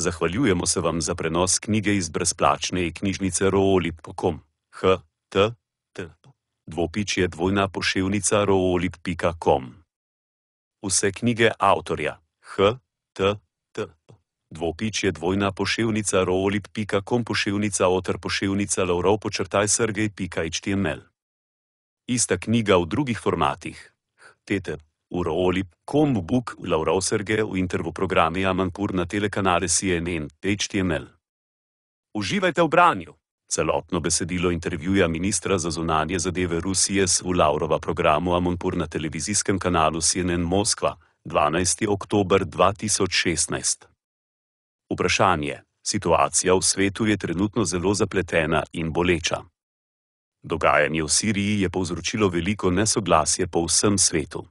zahvaljujemo se vam za prenos knjige iz brezplačne knjižnice roolip.com. Htt. Dvopič je dvojna pošiljnica roolip.com. Vse knjige avtorja. Htt. Dvopič je dvojna pošiljnica roolip.com pošiljnica otr pošiljnica laurov počrtaj srgej.html. Ista knjiga v drugih formatih. Htt. Urooli, Kombubuk, Laurauserge v intervju programi Amanpur na telekanale CNN, HTML. Uživajte v branju! Celotno besedilo intervjuja ministra za zunanje zadeve Rusije s v Laurova programu Amanpur na televizijskem kanalu CNN Moskva, 12. oktober 2016. Vprašanje. Situacija v svetu je trenutno zelo zapletena in boleča. Dogajanje v Siriji je povzročilo veliko nesoglasje po vsem svetu.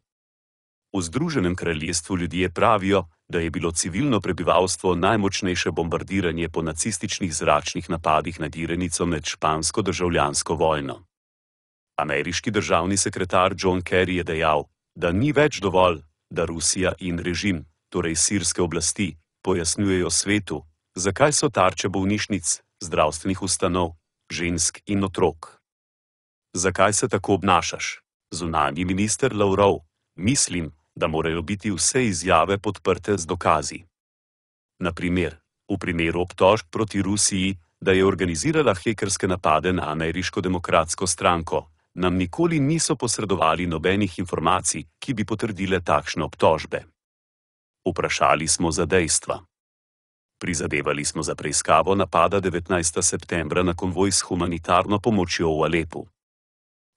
V Združenem kraljestvu ljudje pravijo, da je bilo civilno prebivalstvo najmočnejše bombardiranje po nacističnih zračnih napadih nad Irenico med špansko državljansko vojno. Ameriški državni sekretar John Kerry je dejal, da ni več dovolj, da Rusija in režim, torej sirske oblasti, pojasnjujejo svetu, zakaj so tarče bolnišnic, zdravstvenih ustanov, žensk in otrok. Zakaj se tako obnašaš, zunanji minister Lavrov? mislim, da morajo biti vse izjave podprte z dokazi. Naprimer, v primeru obtožb proti Rusiji, da je organizirala hekerske napade na ameriško demokratsko stranko, nam nikoli niso posredovali nobenih informacij, ki bi potrdile takšne obtožbe. Vprašali smo za dejstva. Prizadevali smo za preiskavo napada 19. septembra na konvoj s humanitarno pomočjo v Alepu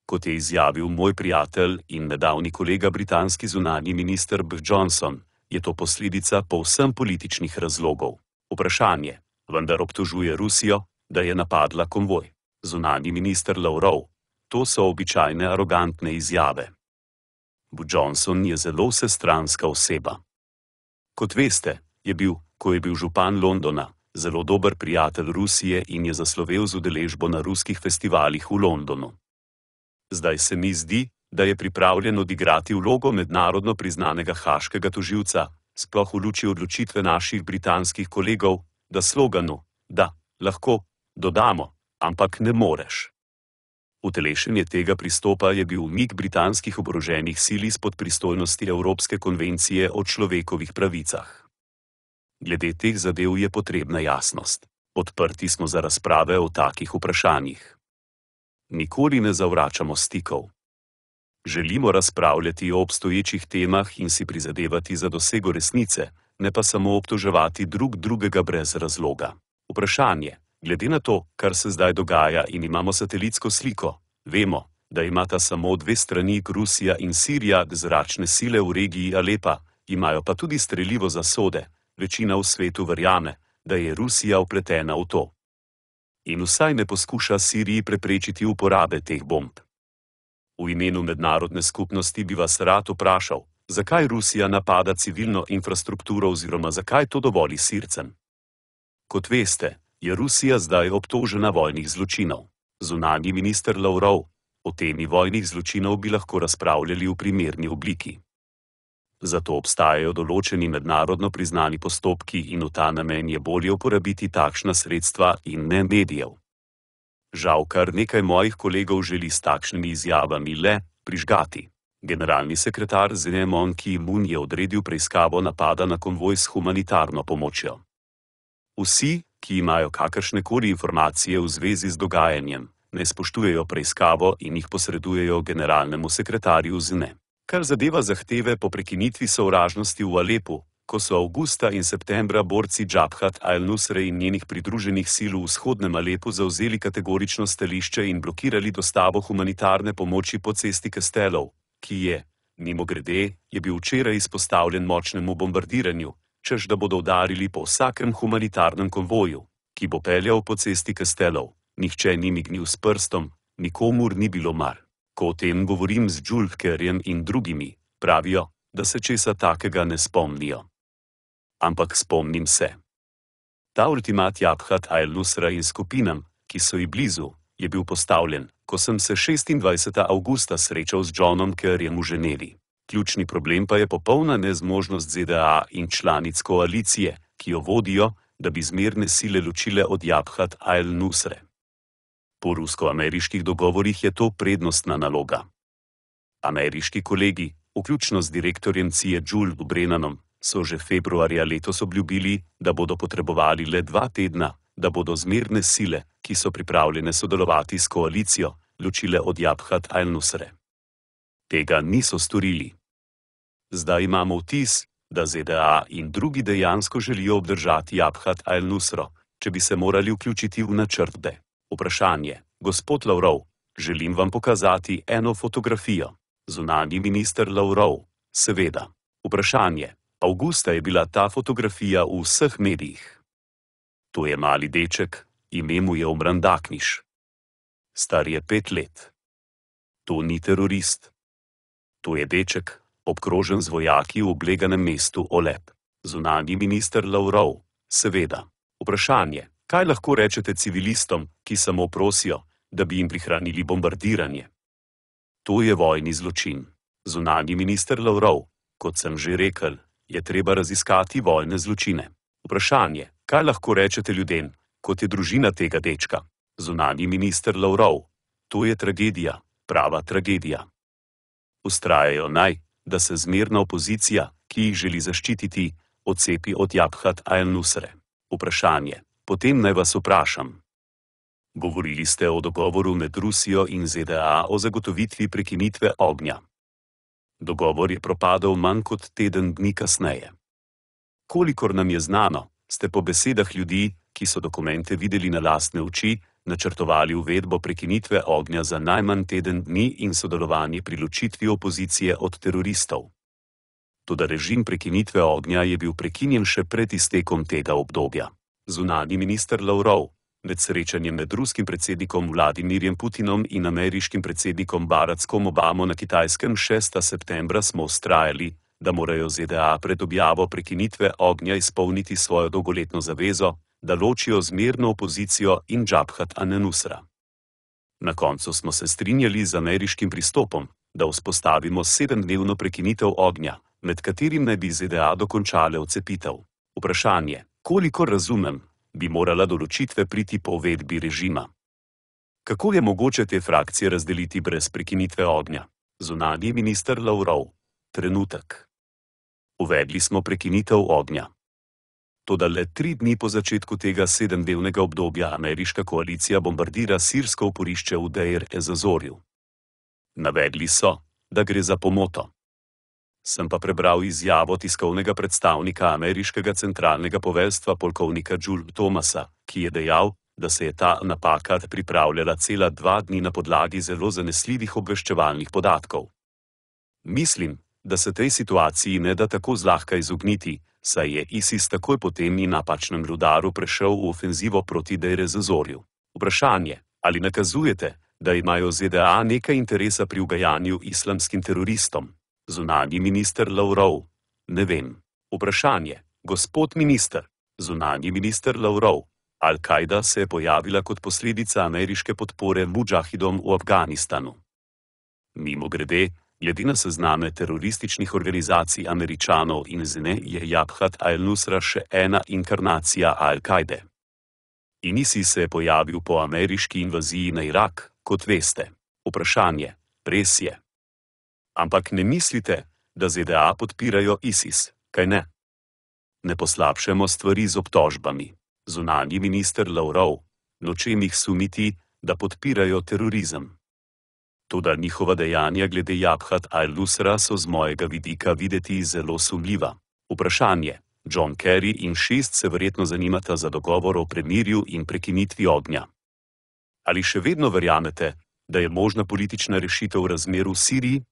kot je izjavil moj prijatelj in nedavni kolega britanski zunani minister B. Johnson, je to posledica povsem političnih razlogov. Vprašanje, vendar obtožuje Rusijo, da je napadla konvoj. Zunani minister Lavrov, to so običajne arogantne izjave. B. Johnson je zelo sestranska oseba. Kot veste, je bil, ko je bil župan Londona, zelo dober prijatelj Rusije in je zaslovel z udeležbo na ruskih festivalih v Londonu zdaj se mi zdi, da je pripravljen odigrati vlogo mednarodno priznanega haškega tožilca, sploh v luči odločitve naših britanskih kolegov, da sloganu, da lahko, dodamo, ampak ne moreš. Utelešenje tega pristopa je bil umik britanskih oboroženih sil izpod pristojnosti Evropske konvencije o človekovih pravicah. Glede teh zadev je potrebna jasnost. Odprti smo za razprave o takih vprašanjih nikoli ne zavračamo stikov. Želimo razpravljati o obstoječih temah in si prizadevati za dosego resnice, ne pa samo obtoževati drug drugega brez razloga. Vprašanje: Glede na to, kar se zdaj dogaja in imamo satelitsko sliko, vemo, da imata samo dve strani, Rusija in Sirija, zračne sile v regiji Alepa, imajo pa tudi streljivo za sode. Večina v svetu verjame, da je Rusija upletena v to in vsaj ne poskuša Siriji preprečiti uporabe teh bomb. V imenu mednarodne skupnosti bi vas rad vprašal, zakaj Rusija napada civilno infrastrukturo oziroma zakaj to dovoli Sircem. Kot veste, je Rusija zdaj obtožena vojnih zločinov. Zunanji minister Lavrov, o temi vojnih zločinov bi lahko razpravljali v primerni obliki zato obstajajo določeni mednarodno priznani postopki in v ta namen je bolje uporabiti takšna sredstva in ne medijev. Žal, kar nekaj mojih kolegov želi s takšnimi izjavami le prižgati. Generalni sekretar Zenemon Kimun je odredil preiskavo napada na konvoj s humanitarno pomočjo. Vsi, ki imajo kakršne koli informacije v zvezi z dogajanjem, ne spoštujejo preiskavo in jih posredujejo generalnemu sekretarju Zenemon kar zadeva zahteve po prekinitvi sovražnosti v Alepu, ko so avgusta in septembra borci Džabhat al-Nusre in njenih pridruženih sil v vzhodnem Alepu zauzeli kategorično stališče in blokirali dostavo humanitarne pomoči po cesti Kastelov, ki je, mimo grede, je bil včeraj izpostavljen močnemu bombardiranju, čež da bodo udarili po vsakem humanitarnem konvoju, ki bo peljal po cesti Kastelov. Nihče ni mignil s prstom, nikomur ni bilo mar ko o tem govorim z Džulkerjem in drugimi, pravijo, da se česa takega ne spomnijo. Ampak spomnim se. Ta ultimat Jabhat Ailusra in skupinam, ki so ji blizu, je bil postavljen, ko sem se 26. augusta srečal z Johnom Kerjem v Ženevi. Ključni problem pa je popolna nezmožnost ZDA in članic koalicije, ki jo vodijo, da bi zmerne sile ločile od Jabhat Ailusra. Po rusko-ameriških dogovorih je to prednostna naloga. Ameriški kolegi, vključno z direktorjem CIA Jules Brennanom, so že februarja letos obljubili, da bodo potrebovali le dva tedna, da bodo zmerne sile, ki so pripravljene sodelovati s koalicijo, ločile od Jabhat al-Nusre. Tega niso storili. Zdaj imamo vtis, da ZDA in drugi dejansko želijo obdržati Jabhat al-Nusro, če bi se morali vključiti v načrt B. Vprašanje. Gospod Lavrov, želim vam pokazati eno fotografijo. Zunani minister Lavrov. Seveda. Vprašanje. Augusta je bila ta fotografija v vseh medijih. To je mali deček, ime mu je Omrandakniš. Star je pet let. To ni terorist. To je deček, obkrožen z vojaki v obleganem mestu Olep. Zunani minister Lavrov. Seveda. Vprašanje. Kaj lahko rečete civilistom, ki samo prosijo, da bi jim prihranili bombardiranje? To je vojni zločin. Zunani minister Lavrov, kot sem že rekel, je treba raziskati vojne zločine. Vprašanje, kaj lahko rečete ljudem, kot je družina tega dečka? Zunani minister Lavrov, to je tragedija, prava tragedija. Ustrajajo naj, da se zmerna opozicija, ki jih želi zaščititi, odcepi od Jabhat al-Nusre. Vprašanje potem naj vas vprašam. Govorili ste o dogovoru med Rusijo in ZDA o zagotovitvi prekinitve ognja. Dogovor je propadel manj kot teden dni kasneje. Kolikor nam je znano, ste po besedah ljudi, ki so dokumente videli na lastne oči, načrtovali uvedbo prekinitve ognja za najmanj teden dni in sodelovanje pri ločitvi opozicije od teroristov. Toda režim prekinitve ognja je bil prekinjen še pred iztekom tega obdobja zunani minister Lavrov. Med srečanjem med ruskim predsednikom Vladimirjem Putinom in ameriškim predsednikom Barackom Obamo na Kitajskem 6. septembra smo ustrajali, da morajo ZDA pred objavo prekinitve ognja izpolniti svojo dolgoletno zavezo, da ločijo zmerno opozicijo in Džabhat Anenusra. Na koncu smo se strinjali z ameriškim pristopom, da vzpostavimo sedemdnevno prekinitev ognja, med katerim naj bi ZDA dokončale odcepitev. Vprašanje. Koliko razumem, bi morala določitve priti po uvedbi režima. Kako je mogoče te frakcije razdeliti brez prekinitve ognja? Zunani minister Lavrov. Trenutek. Uvedli smo prekinitev ognja. Toda le tri dni po začetku tega sedemdnevnega obdobja ameriška koalicija bombardira sirsko oporišče v Dejr-Ezazorju. Navedli so, da gre za pomoto sem pa prebral izjavo tiskovnega predstavnika ameriškega centralnega poveljstva polkovnika Jules Thomasa, ki je dejal, da se je ta napaka pripravljala cela dva dni na podlagi zelo zanesljivih obveščevalnih podatkov. Mislim, da se tej situaciji ne da tako zlahka izogniti, saj je ISIS takoj po tem in napačnem rudaru prešel v ofenzivo proti Derezazorju. Vprašanje, ali nakazujete, da imajo ZDA nekaj interesa pri ugajanju islamskim teroristom? zunani minister Lavrov. Ne vem. Vprašanje, gospod minister, zunani minister Lavrov, Al-Kaida se je pojavila kot posledica ameriške podpore mujahidom v Afganistanu. Mimo grede, glede na sezname terorističnih organizacij američanov in zene je Jabhat al-Nusra še ena inkarnacija Al-Kaide. Inisi se je pojavil po ameriški invaziji na Irak, kot veste. Vprašanje, res je. Ampak ne mislite, da ZDA podpirajo ISIS, kaj ne? Ne poslabšamo stvari z obtožbami. Zunani minister Lavrov, nočem jih sumiti, da podpirajo terorizem. Tudi njihova dejanja glede Jabhat al-Lusra so z mojega vidika videti zelo sumljiva. Vprašanje: John Kerry in šest se verjetno zanimata za dogovor o premirju in prekinitvi ognja. Ali še vedno verjamete, da je možna politična rešitev razmer v Siriji?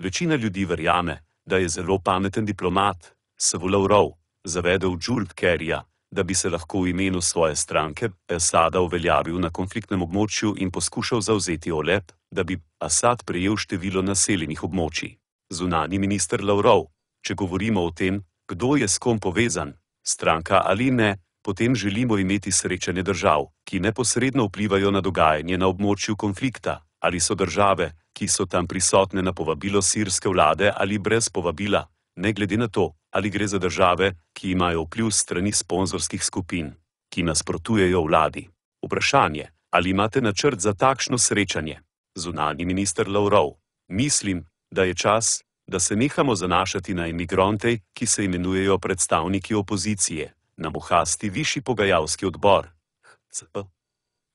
Večina ljudi verjame, da je zelo pameten diplomat, se volal rov, zavedel Džulb Kerija, da bi se lahko v imenu svoje stranke Esada uveljavil na konfliktnem območju in poskušal zauzeti Olep, da bi Asad prejel število naseljenih območij. Zunani minister Lavrov, če govorimo o tem, kdo je s kom povezan, stranka ali ne, potem želimo imeti srečanje držav, ki neposredno vplivajo na dogajanje na območju konflikta ali so države, ki so tam prisotne na povabilo sirske vlade ali brez povabila, ne glede na to, ali gre za države, ki imajo vpliv strani sponzorskih skupin, ki nasprotujejo vladi. Vprašanje, ali imate načrt za takšno srečanje? Zunani minister Lavrov, mislim, da je čas, da se nehamo zanašati na imigrante, ki se imenujejo predstavniki opozicije, na muhasti višji pogajalski odbor. Hc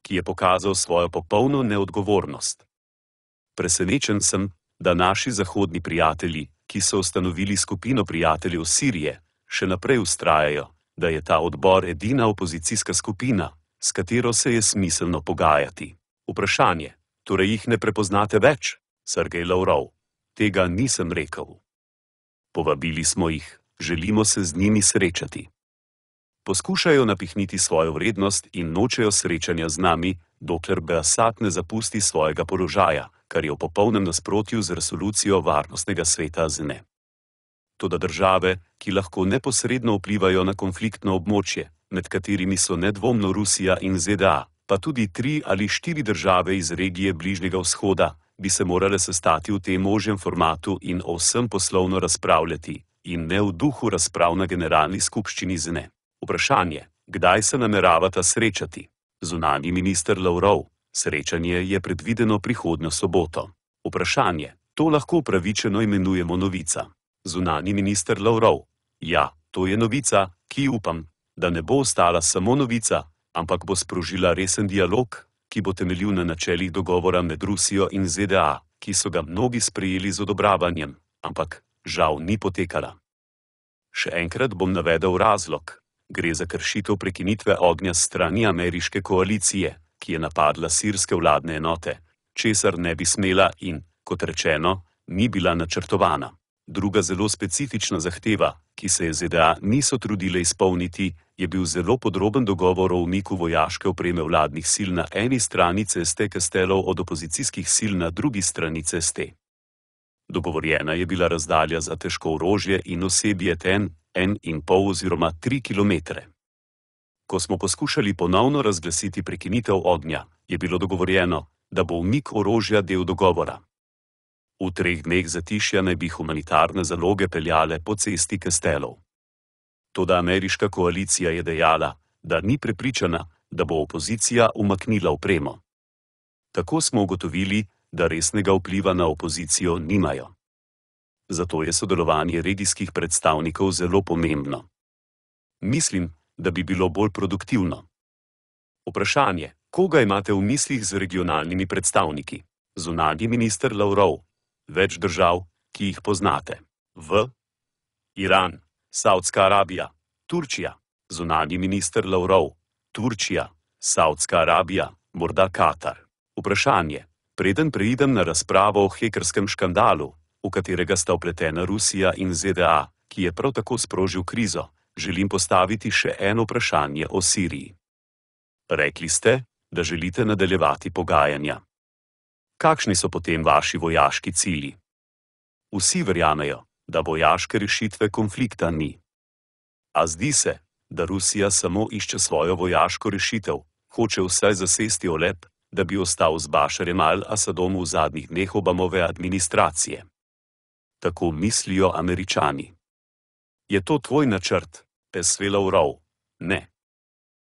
ki je pokazal svojo popolno neodgovornost. Presenečen sem, da naši zahodni prijatelji, ki so ustanovili skupino prijateljev Sirije, še naprej ustrajajo, da je ta odbor edina opozicijska skupina, s katero se je smiselno pogajati. Vprašanje: Torej jih ne prepoznate več, Sergej Lavrov? Tega nisem rekel. Povabili smo jih, želimo se z njimi srečati poskušajo napihniti svojo vrednost in nočejo srečanja z nami, dokler Beasat ne zapusti svojega položaja, kar je v popolnem nasprotju z resolucijo Varnostnega sveta ZNE. Toda države, ki lahko neposredno vplivajo na konfliktno območje, med katerimi so nedvomno Rusija in ZDA, pa tudi tri ali štiri države iz regije Bližnjega vzhoda, bi se morale sestati v tem možnem formatu in o vsem poslovno razpravljati, in ne v duhu razprav na generalni skupščini ZNE vprašanje, kdaj se nameravata srečati. Zunani minister Lavrov, srečanje je predvideno prihodnjo soboto. Vprašanje, to lahko upravičeno imenujemo novica. Zunani minister Lavrov, ja, to je novica, ki upam, da ne bo ostala samo novica, ampak bo sprožila resen dialog, ki bo temeljil na načelih dogovora med Rusijo in ZDA, ki so ga mnogi sprejeli z odobravanjem, ampak žal ni potekala. Še enkrat bom navedel razlog gre za kršitev prekinitve ognja strani ameriške koalicije, ki je napadla sirske vladne enote, česar ne bi smela in, kot rečeno, ni bila načrtovana. Druga zelo specifična zahteva, ki se je ZDA niso trudile izpolniti, je bil zelo podroben dogovor o umiku vojaške opreme vladnih sil na eni strani ceste Kestelov od opozicijskih sil na drugi strani ceste. Dogovorjena je bila razdalja za težko orožje in osebje ten, 1,5 oziroma 3 km. Ko smo poskušali ponovno razglasiti prekinitev ognja, je bilo dogovorjeno, da bo umik orožja del dogovora. V treh dneh zatišja naj bi humanitarne zaloge peljale po cesti Kestelov. Toda ameriška koalicija je dejala, da ni prepričana, da bo opozicija umaknila opremo. Tako smo ugotovili, da resnega vpliva na opozicijo nimajo zato je sodelovanje regijskih predstavnikov zelo pomembno. Mislim, da bi bilo bolj produktivno. Vprašanje: Koga imate v mislih z regionalnimi predstavniki? Zunanji minister Lavrov, več držav, ki jih poznate: V. Iran, Saudska Arabija, Turčija. Zunanji minister Lavrov, Turčija, Saudska Arabija, morda Katar. Vprašanje: Preden preidem na razpravo o hekerskem škandalu, v katerega sta upletena Rusija in ZDA, ki je prav tako sprožil krizo, želim postaviti še eno vprašanje o Siriji. Rekli ste, da želite nadaljevati pogajanja. Kakšni so potem vaši vojaški cilji? Vsi verjamejo, da vojaške rešitve konflikta ni. A zdi se, da Rusija samo išče svojo vojaško rešitev, hoče vse zasesti olep, da bi ostal z Bašarem al-Asadom v zadnjih dneh Obamove administracije tako mislijo američani. Je to tvoj načrt, pesvela urov? Ne.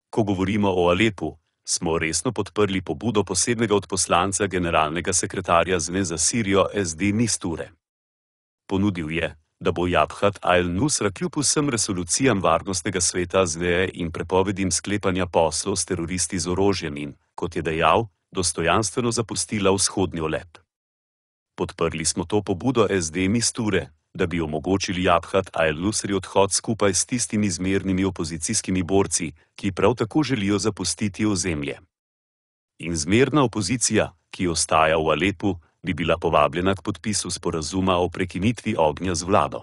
Ko govorimo o Alepu, smo resno podprli pobudo posebnega odposlanca generalnega sekretarja Zveza Sirijo SD Misture. Ponudil je, da bo Jabhat al-Nusra kljub vsem resolucijam Varnostnega sveta ZDE in prepovedim sklepanja poslov s teroristi z orožjem in, kot je dejal, dostojanstveno zapustila vzhodnjo lep. Podprli smo to pobudo SD Misture, da bi omogočili Abhat Al-Lusri odhod skupaj s tistimi zmernimi opozicijskimi borci, ki prav tako želijo zapustiti ozemlje. In zmerna opozicija, ki ostaja v Alepu, bi bila povabljena k podpisu sporazuma o prekinitvi ognja z vlado.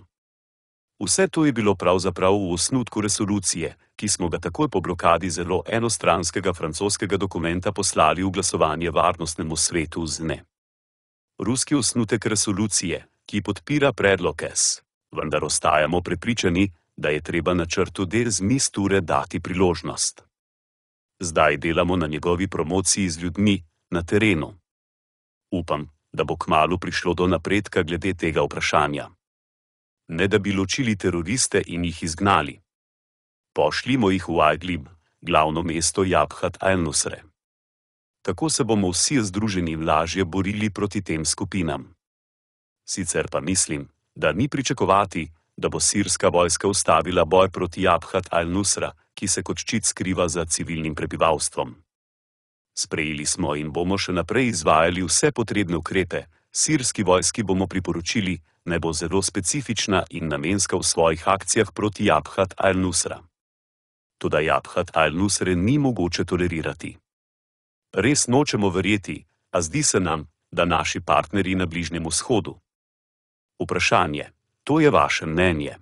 Vse to je bilo pravzaprav v osnutku resolucije, ki smo ga takoj po blokadi zelo enostranskega francoskega dokumenta poslali v glasovanje varnostnemu svetu z ne ruski osnutek resolucije, ki podpira predlog S. Vendar ostajamo prepričani, da je treba na črtu D z misture dati priložnost. Zdaj delamo na njegovi promociji z ljudmi na terenu. Upam, da bo kmalo prišlo do napredka glede tega vprašanja. Ne da bi ločili teroriste in jih izgnali. Pošljimo jih v Aglib, glavno mesto Jabhat Al-Nusre kako se bomo vsi združeni lažje borili proti tem skupinam. Sicer pa mislim, da ni pričakovati, da bo sirska vojska ustavila boj proti Abhad al-Nusra, ki se kot ščit skriva za civilnim prebivalstvom. Sprejeli smo in bomo še naprej izvajali vse potrebne ukrepe, sirski vojski bomo priporočili, da bo zelo specifična in namenska v svojih akcijah proti Abhad al-Nusra. Toda Abhad al-Nusre ni mogoče tolerirati. Res nočemo verjeti, a zdi se nam, da naši partnerji na Bližnjem vzhodu. Vprašanje: To je vaše mnenje.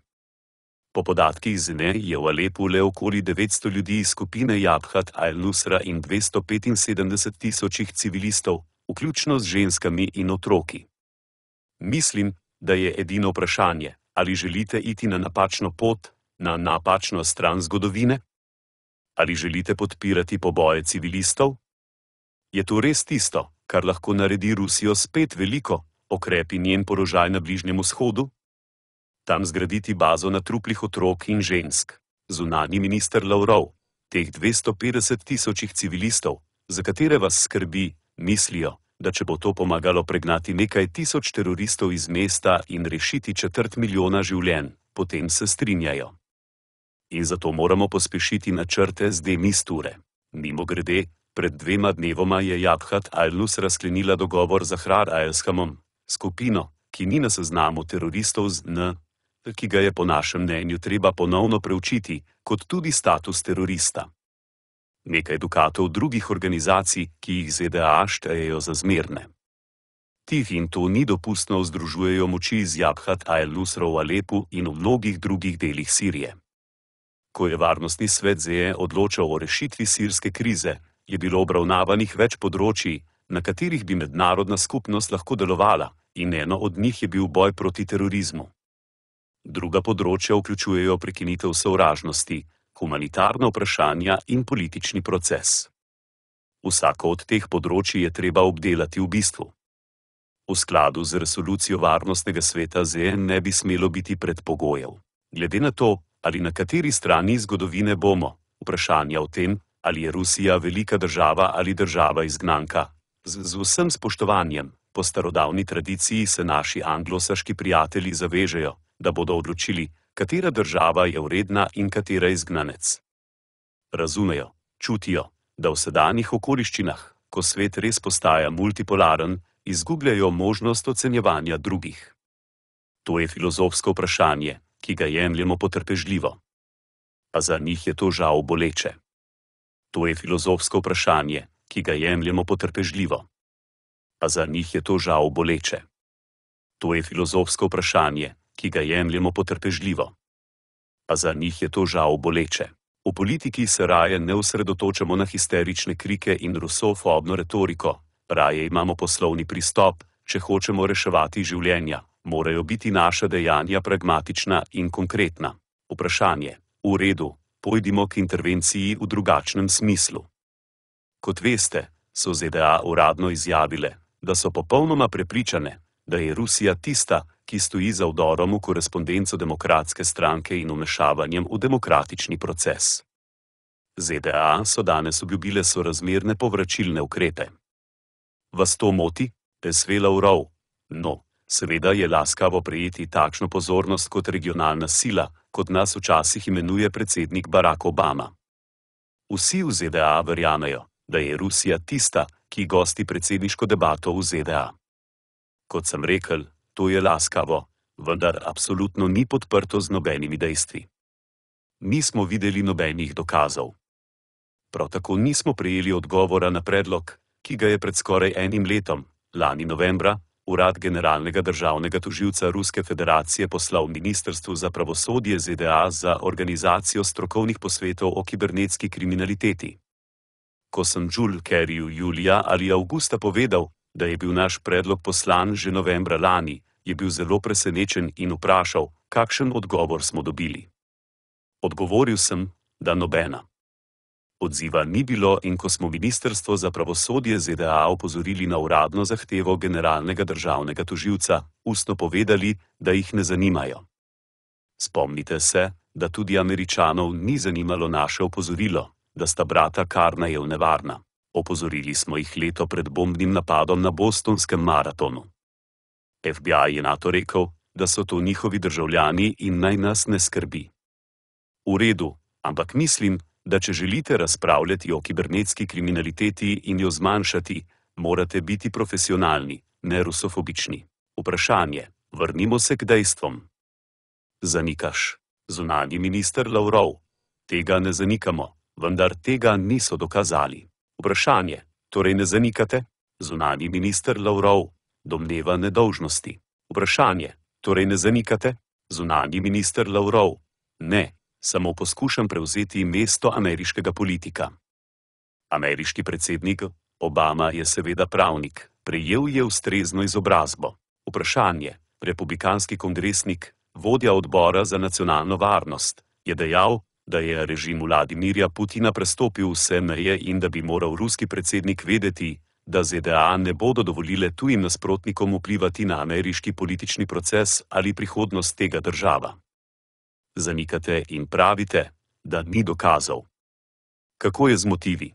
Po podatkih iz ZNE je v Alepu le okoli 900 ljudi iz skupine Jabhat al-Nusra in 275 tisočih civilistov, vključno z ženskami in otroki. Mislim, da je edino vprašanje, ali želite iti na napačno pot, na napačno stran zgodovine? Ali želite podpirati poboje civilistov? je to res tisto, kar lahko naredi Rusijo spet veliko, okrepi njen položaj na Bližnjem vzhodu? Tam zgraditi bazo na truplih otrok in žensk, zunani minister Lavrov, teh 250 tisočih civilistov, za katere vas skrbi, mislijo, da če bo to pomagalo pregnati nekaj tisoč teroristov iz mesta in rešiti četrt milijona življenj, potem se strinjajo. In zato moramo pospešiti načrte z demisture. Mimo grede, Pred dvema dnevoma je Jabhat Al-Nus razklenila dogovor z Ahrar Al-Shamom, skupino, ki ni na seznamu teroristov z N, ki ga je po našem mnenju treba ponovno preučiti, kot tudi status terorista. Nekaj dukatov drugih organizacij, ki jih ZDA štejejo za zmerne. Tih in to ni dopustno združujejo moči z Jabhat Al-Nusra v Alepu in v mnogih drugih delih Sirije. Ko je varnostni svet ZE odločal o rešitvi sirske krize, je bilo obravnavanih več področji, na katerih bi mednarodna skupnost lahko delovala, in eno od njih je bil boj proti terorizmu. Druga področja vključujejo prekinitev sovražnosti, humanitarna vprašanja in politični proces. Vsako od teh področji je treba obdelati v bistvu. V skladu z resolucijo Varnostnega sveta ZN ne bi smelo biti predpogojev. Glede na to, ali na kateri strani zgodovine bomo, vprašanja o tem, ali je Rusija velika država ali država izgnanka. Z, z vsem spoštovanjem, po starodavni tradiciji se naši anglosaški prijatelji zavežejo, da bodo odločili, katera država je uredna in katera izgnanec. Razumejo, čutijo, da v sedanjih okoliščinah, ko svet res postaja multipolaren, izgubljajo možnost ocenjevanja drugih. To je filozofsko vprašanje, ki ga jemljemo potrpežljivo. Pa za njih je to žal boleče. To je filozofsko vprašanje, ki ga jemljemo potrpežljivo. Pa za njih je to žal boleče. To je filozofsko vprašanje, ki ga jemljemo potrpežljivo. Pa za njih je to žal boleče. V politiki se raje ne osredotočamo na histerične krike in rusofobno retoriko, raje imamo poslovni pristop, če hočemo reševati življenja, morajo biti naša dejanja pragmatična in konkretna. Vprašanje: V redu, pojdimo k intervenciji v drugačnem smislu. Kot veste, so ZDA uradno izjavile, da so popolnoma prepričane, da je Rusija tista, ki stoji za vdorom v korespondenco demokratske stranke in umešavanjem v demokratični proces. ZDA so danes obljubile sorazmerne povračilne ukrepe. Vas to moti, Tesvela Urov? No. Seveda je laskavo prijeti takšno pozornost kot regionalna sila, kot nas včasih imenuje predsednik Barack Obama. Vsi v ZDA verjamejo, da je Rusija tista, ki gosti predsedniško debato v ZDA. Kot sem rekel, to je laskavo, vendar absolutno ni podprto z nobenimi dejstvi. Nismo videli nobenih dokazov. Prav tako nismo prejeli odgovora na predlog, ki ga je pred skoraj enim letom, lani novembra, urad generalnega državnega tužilca Ruske federacije poslal Ministrstvu za pravosodje ZDA za organizacijo strokovnih posvetov o kibernetski kriminaliteti. Ko sem Džul Kerju Julija ali Augusta povedal, da je bil naš predlog poslan že novembra lani, je bil zelo presenečen in vprašal, kakšen odgovor smo dobili. Odgovoril sem, da nobena. Odziva ni bilo in ko smo Ministrstvo za pravosodje ZDA opozorili na uradno zahtevo generalnega državnega tožilca, ustno povedali, da jih ne zanimajo. Spomnite se, da tudi američanov ni zanimalo naše opozorilo, da sta brata Karna je v nevarna. Opozorili smo jih leto pred bombnim napadom na bostonskem maratonu. FBI je na to rekel, da so to njihovi državljani in naj nas ne skrbi. V redu, ampak mislim, da če želite razpravljati o kibernetski kriminaliteti in jo zmanjšati, morate biti profesionalni, ne rusofobični. Vprašanje: Vrnimo se k dejstvom. Zanikaš, zunani minister Lavrov. Tega ne zanikamo, vendar tega niso dokazali. Vprašanje: Torej ne zanikate, zunani minister Lavrov, domneva nedolžnosti. Vprašanje: Torej ne zanikate, zunani minister Lavrov, ne, samo poskušam prevzeti mesto ameriškega politika. Ameriški predsednik Obama je seveda pravnik, prejel je ustrezno izobrazbo. Vprašanje: Republikanski kongresnik, vodja odbora za nacionalno varnost, je dejal, da je režim Vladimirja Putina prestopil vse meje in da bi moral ruski predsednik vedeti, da ZDA ne bodo dovolile tujim nasprotnikom vplivati na ameriški politični proces ali prihodnost tega država zanikate in pravite, da ni dokazov. Kako je z motivi?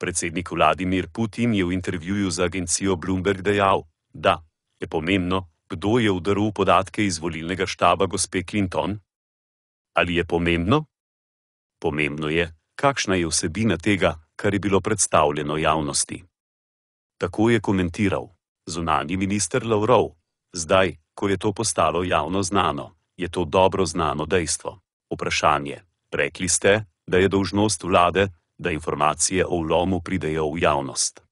Predsednik Vladimir Putin je v intervjuju za agencijo Bloomberg dejal, da je pomembno, kdo je udaril podatke iz volilnega štaba gospe Clinton. Ali je pomembno? Pomembno je, kakšna je vsebina tega, kar je bilo predstavljeno javnosti. Tako je komentiral zunani minister Lavrov, zdaj, ko je to postalo javno znano je to dobro znano dejstvo. Vprašanje. Rekli ste, da je dolžnost vlade, da informacije o vlomu pridejo v javnost.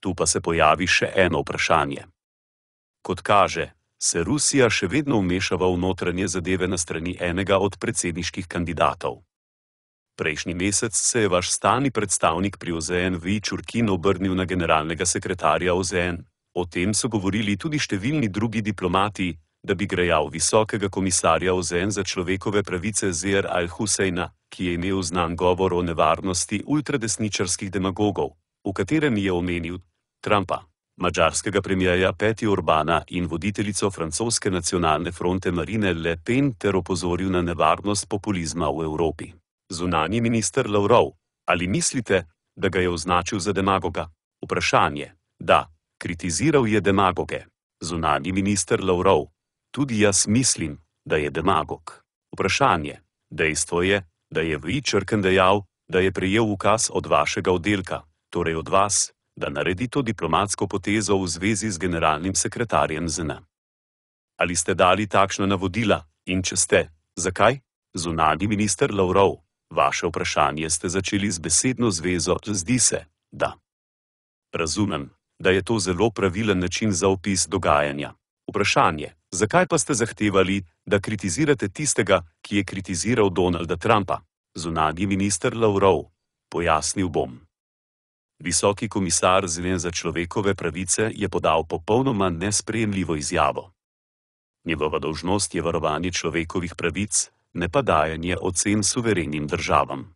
Tu pa se pojavi še eno vprašanje. Kot kaže, se Rusija še vedno vmeša v notranje zadeve na strani enega od predsedniških kandidatov. Prejšnji mesec se je vaš stani predstavnik pri OZN V. Čurkin obrnil na generalnega sekretarja OZN. O tem so govorili tudi številni drugi diplomati, da bi grejal visokega komisarja OZN za človekove pravice Zer al-Husajna, ki je imel znan govor o nevarnosti ultradesničarskih demagogov, v katerem je omenil Trumpa, mađarskega premijeja Peti Orbana in voditeljico francoske nacionalne fronte Marine Le Pen ter opozoril na nevarnost populizma v Evropi. Zunani minister Lavrov, ali mislite, da ga je označil za demagoga? Vprašanje, da, kritiziral je demagoge. Zunani minister Lavrov, Tudi jaz mislim, da je demagog. Vprašanje. Dejstvo je, da je vi črken dejal, da je prejel ukaz od vašega oddelka, torej od vas, da naredi to diplomatsko potezo v zvezi z generalnim sekretarjem ZN. Ali ste dali takšna navodila in če ste, zakaj? Zunani minister Lavrov, vaše vprašanje ste začeli z besedno zvezo, zdi se, da. Razumem, da je to zelo pravilen način za opis dogajanja. Vprašanje zakaj pa ste zahtevali, da kritizirate tistega, ki je kritiziral Donalda Trumpa, zunanji minister Lavrov? Pojasnil bom. Visoki komisar Zven za človekove pravice je podal popolnoma nespremljivo izjavo. Njegova dolžnost je varovanje človekovih pravic, ne pa dajanje ocen suverenim državam.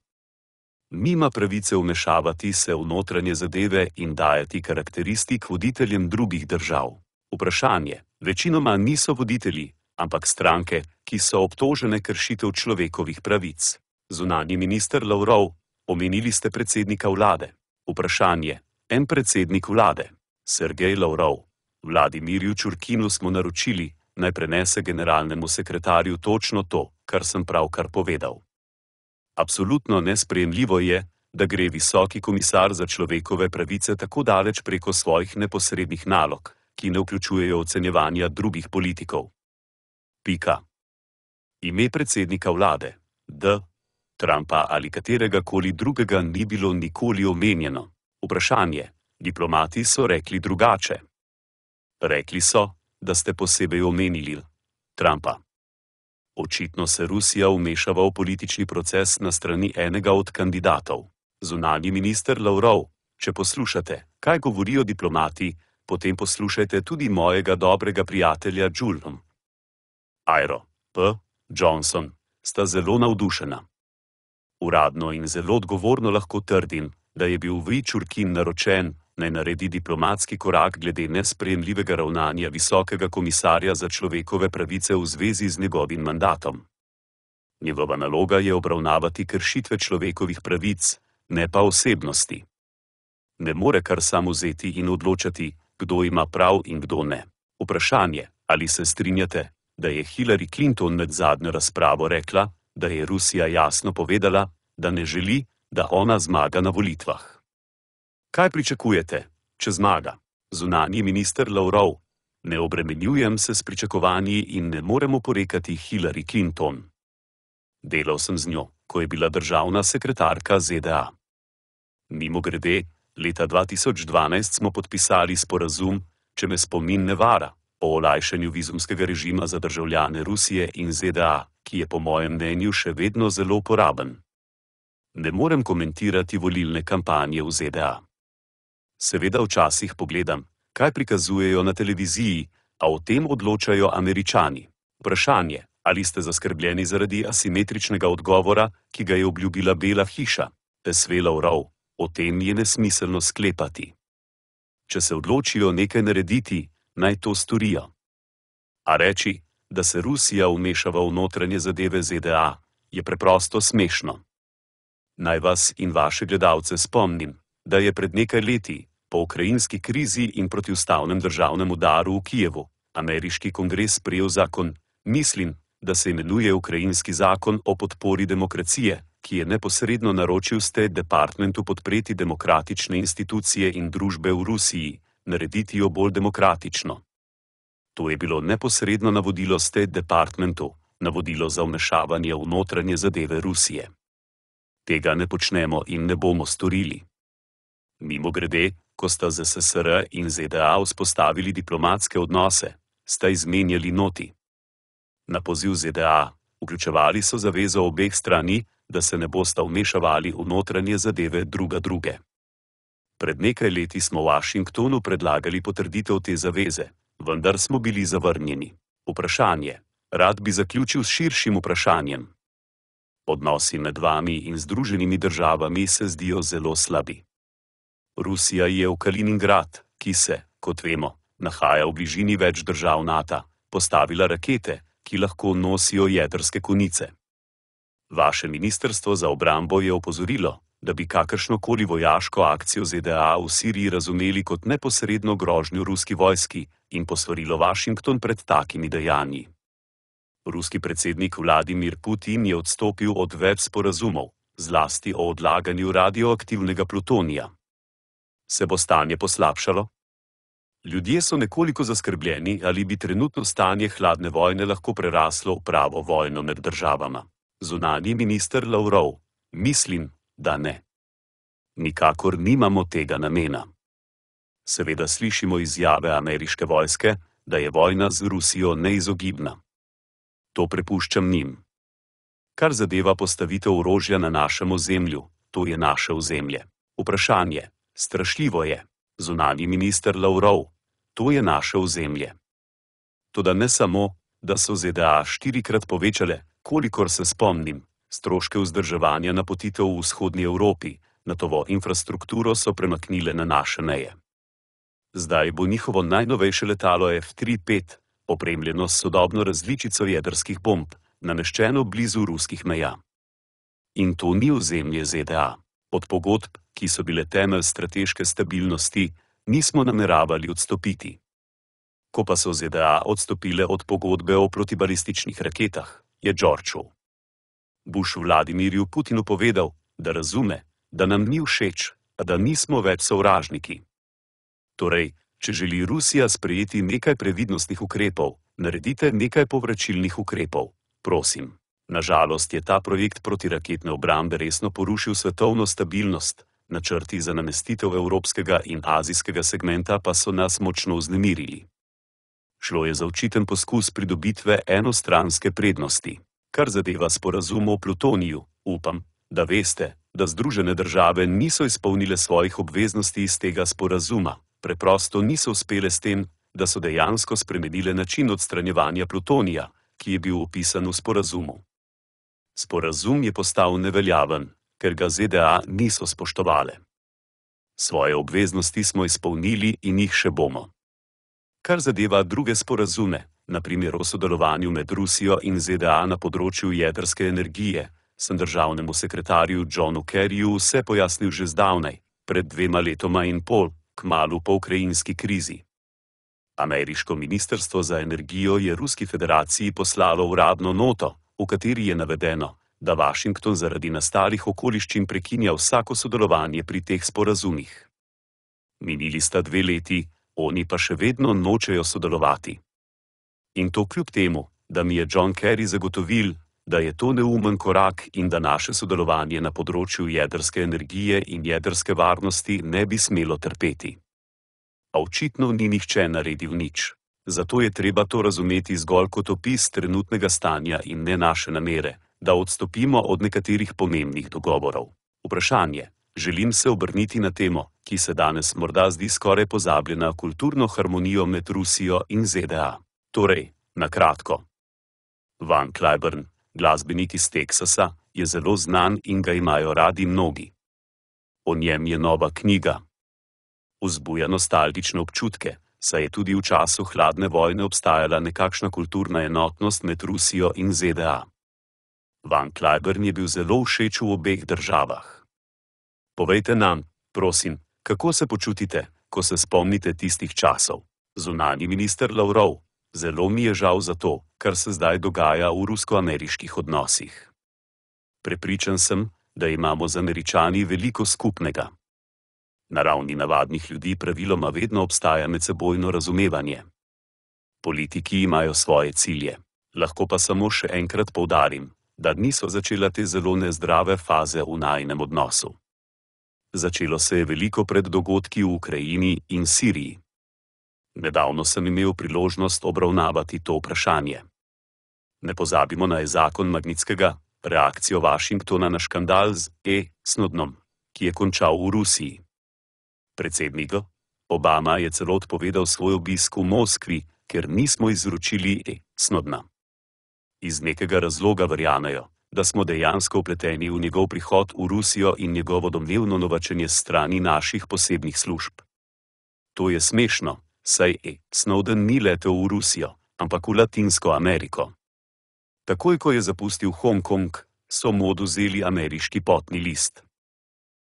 Nima pravice vmešavati se v notranje zadeve in dajati karakteristik voditeljem drugih držav vprašanje. Večinoma niso voditelji, ampak stranke, ki so obtožene kršitev človekovih pravic. Zunani minister Lavrov, omenili ste predsednika vlade. Vprašanje: En predsednik vlade, Sergej Lavrov. Vladimirju Čurkinu smo naročili, naj prenese generalnemu sekretarju točno to, kar sem pravkar povedal. Absolutno nesprejemljivo je, da gre visoki komisar za človekove pravice tako daleč preko svojih neposrednih nalog ki ne vključujejo ocenjevanja drugih politikov. Pika. Ime predsednika vlade, D. Trumpa ali katerega koli drugega ni bilo nikoli omenjeno. Vprašanje: Diplomati so rekli drugače. Rekli so, da ste posebej omenili Trumpa. Očitno se Rusija umešava v politični proces na strani enega od kandidatov. Zunani minister Lavrov, če poslušate, kaj govorijo diplomati, potem poslušajte tudi mojega dobrega prijatelja Julom. Airo, P. Johnson, sta zelo navdušena. Uradno in zelo odgovorno lahko trdim, da je bil Vičur Kim naročen, naj naredi diplomatski korak glede nespremljivega ravnanja visokega komisarja za človekove pravice v zvezi z njegovim mandatom. Njegova naloga je obravnavati kršitve človekovih pravic, ne pa osebnosti. Ne more kar samo zeti in odločati, kdo ima prav in kdo ne. Vprašanje, ali se strinjate, da je Hillary Clinton med zadnjo razpravo rekla, da je Rusija jasno povedala, da ne želi, da ona zmaga na volitvah. Kaj pričakujete, če zmaga? Zunani minister Lavrov. Ne obremenjujem se s pričakovanji in ne morem oporekati Hillary Clinton. Delal sem z njo, ko je bila državna sekretarka ZDA. Mimo grede, leta 2012 smo podpisali sporazum, če me spomin ne vara, o olajšanju vizumskega režima za državljane Rusije in ZDA, ki je po mojem mnenju še vedno zelo uporaben. Ne morem komentirati volilne kampanje v ZDA. Seveda včasih pogledam, kaj prikazujejo na televiziji, a o tem odločajo američani. Vprašanje, ali ste zaskrbljeni zaradi asimetričnega odgovora, ki ga je obljubila Bela hiša, Esvela Urov, o tem je nesmiselno sklepati. Če se odločijo nekaj narediti, naj to storijo. A reči, da se Rusija umeša v notranje zadeve ZDA, je preprosto smešno. Naj vas in vaše gledalce spomnim, da je pred nekaj leti, po ukrajinski krizi in protiustavnem državnem udaru v Kijevu, ameriški kongres prijel zakon, mislim, da se imenuje Ukrajinski zakon o podpori demokracije ki je neposredno naročil ste departmentu podpreti demokratične institucije in družbe v Rusiji, narediti jo bolj demokratično. To je bilo neposredno navodilo ste departmentu, navodilo za vmešavanje v notranje zadeve Rusije. Tega ne počnemo in ne bomo storili. Mimo grede, ko sta ZSSR in ZDA vzpostavili diplomatske odnose, sta izmenjali noti. Na poziv ZDA, vključevali so zavezo obeh strani, da se ne bosta vmešavali v notranje zadeve druga druge. Pred nekaj leti smo Washingtonu predlagali potrditev te zaveze, vendar smo bili zavrnjeni. Vprašanje: Rad bi zaključil s širšim vprašanjem. Odnosi med vami in Združenimi državami se zdijo zelo slabi. Rusija je v Kaliningrad, ki se, kot vemo, nahaja v bližini več držav NATO, postavila rakete, ki lahko nosijo jedrske konice. Vaše ministrstvo za obrambo je opozorilo, da bi kakršno koli vojaško akcijo ZDA v Siriji razumeli kot neposredno grožnjo ruski vojski in posvarilo Washington pred takimi dejanji. Ruski predsednik Vladimir Putin je odstopil od več sporazumov, zlasti o odlaganju radioaktivnega plutonija. Se bo stanje poslabšalo? Ljudje so nekoliko zaskrbljeni, ali bi trenutno stanje hladne vojne lahko preraslo v pravo vojno med državama zunani minister Lavrov, mislim, da ne. Nikakor nimamo tega namena. Seveda slišimo izjave ameriške vojske, da je vojna z Rusijo neizogibna. To prepuščam njim. Kar zadeva postavitev orožja na našem ozemlju, to je naše ozemlje. Vprašanje: strašljivo je, zunani minister Lavrov, to je naše ozemlje. Toda ne samo, da so ZDA štirikrat povečale kolikor se spomnim, stroške vzdrževanja napotitev v vzhodnji Evropi, na tovo infrastrukturo so premaknile na naše meje. Zdaj bo njihovo najnovejše letalo F-35, opremljeno s sodobno različico jedrskih bomb, nameščeno blizu ruskih meja. In to ni ozemlje ZDA. Od pogodb, ki so bile temelj strateške stabilnosti, nismo nameravali odstopiti. Ko pa so ZDA odstopile od pogodbe o protibalističnih raketah, je Džorčov. Buš Vladimirju Putinu povedal, da razume, da nam ni všeč, da nismo več sovražniki. Torej, če želi Rusija sprejeti nekaj previdnostnih ukrepov, naredite nekaj povračilnih ukrepov, prosim. Nažalost je ta projekt protiraketne obrambe resno porušil svetovno stabilnost, načrti za namestitev evropskega in azijskega segmenta pa so nas močno vznemirili šlo je za očiten poskus pridobitve enostranske prednosti. Kar zadeva sporazum o plutoniju, upam, da veste, da Združene države niso izpolnile svojih obveznosti iz tega sporazuma, preprosto niso uspele s tem, da so dejansko spremenile način odstranjevanja plutonija, ki je bil opisan v sporazumu. Sporazum je postal neveljaven, ker ga ZDA niso spoštovale. Svoje obveznosti smo izpolnili in jih še bomo kar zadeva druge sporazume, naprimer o sodelovanju med Rusijo in ZDA na področju jedrske energije, sem državnemu sekretarju Johnu Kerryju vse pojasnil že zdavnaj, pred dvema letoma in pol, kmalo po ukrajinski krizi. Ameriško ministrstvo za energijo je Ruski federaciji poslalo uradno noto, v kateri je navedeno, da Washington zaradi nastalih okoliščin prekinja vsako sodelovanje pri teh sporazumih. Minili sta dve leti, oni pa še vedno nočejo sodelovati. In to kljub temu, da mi je John Kerry zagotovil, da je to neumen korak in da naše sodelovanje na področju jedrske energije in jedrske varnosti ne bi smelo trpeti. A očitno ni nihče naredil nič, zato je treba to razumeti zgolj kot opis trenutnega stanja in ne naše namere, da odstopimo od nekaterih pomembnih dogovorov. Vprašanje, želim se obrniti na temo, ki se danes morda zdi skoraj pozabljena - kulturno harmonijo med Rusijo in ZDA. Torej, na kratko. Van Klajbrn, glasbenik iz Teksasa, je zelo znan in ga imajo radi mnogi. O njem je nova knjiga. Vzbuja nostalgične občutke, saj je tudi v času hladne vojne obstajala nekakšna kulturna enotnost med Rusijo in ZDA. Van Klajbrn je bil zelo všeč v obeh državah. Povejte nam, prosim, kako se počutite, ko se spomnite tistih časov. Zunani minister Lavrov, zelo mi je žal za to, kar se zdaj dogaja v rusko-ameriških odnosih. Prepričan sem, da imamo z američani veliko skupnega. Na ravni navadnih ljudi praviloma vedno obstaja medsebojno razumevanje. Politiki imajo svoje cilje, lahko pa samo še enkrat poudarim, da niso začela te zelo nezdrave faze v najnem odnosu začelo se je veliko pred dogodki v Ukrajini in Siriji. Nedavno sem imel priložnost obravnavati to vprašanje. Ne pozabimo na zakon Magnitskega, reakcijo Washingtona na škandal z E. Snodnom, ki je končal v Rusiji. Predsednik Obama je celo odpovedal svoj obisk v Moskvi, ker nismo izročili E. Snodna. Iz nekega razloga verjamejo, da smo dejansko upleteni v njegov prihod v Rusijo in njegovo domnevno novačenje strani naših posebnih služb. To je smešno, saj E. Snowden ni letel v Rusijo, ampak v Latinsko Ameriko. Takoj, ko je zapustil Hongkong, so mu oduzeli ameriški potni list.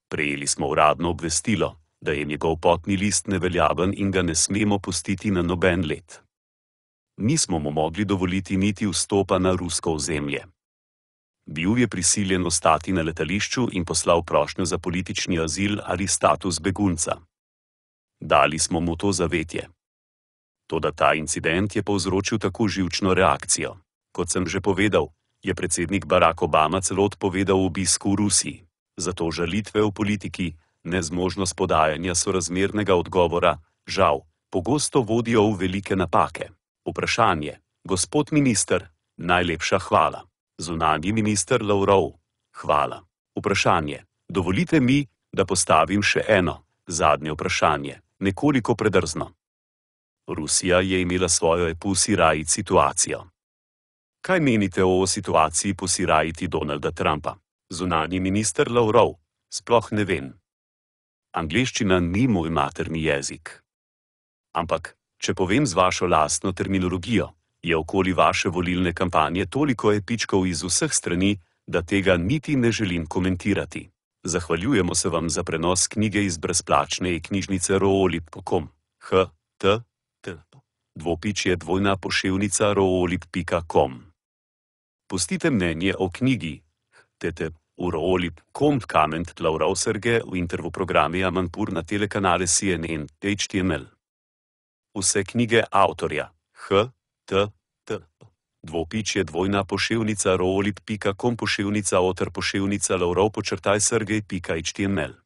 Prejeli smo uradno obvestilo, da je njegov potni list neveljaven in ga ne smemo pustiti na noben let. Nismo mu mogli dovoliti niti vstopa na rusko ozemlje bil je prisiljen ostati na letališču in poslal prošnjo za politični azil ali status begunca. Dali smo mu to zavetje. Toda ta incident je povzročil tako živčno reakcijo. Kot sem že povedal, je predsednik Barack Obama celo odpovedal obisku v Rusiji. Zato žalitve v politiki, nezmožnost podajanja sorazmernega odgovora, žal, pogosto vodijo v velike napake. Vprašanje, gospod minister, najlepša hvala zunani minister Lavrov. Hvala. Vprašanje. Dovolite mi, da postavim še eno, zadnje vprašanje, nekoliko predrzno. Rusija je imela svojo epusirajit situacijo. Kaj menite o situaciji posirajiti Donalda Trumpa? Zunani minister Lavrov, sploh ne vem. Angliščina ni moj materni jezik. Ampak, če povem z vašo lastno terminologijo, je okoli vaše volilne kampanje toliko epičkov iz vseh strani, da tega niti ne želim komentirati. Zahvaljujemo se vam za prenos knjige iz brezplačne e-knjižnice roolip.com. H, T, T. Dvopič je dvojna poševnica roolip.com. Postite mnenje o knjigi. Tete, v roolip, komt, kament, Laura Osrge, v intervju programe Amanpur na telekanale CNN, HTML. Vse knjige avtorja. H, T. T, T. Dvopič je dvojna pošiljnica roolit.com pošiljnica otr pošiljnica laurov počrtaj srgej.html.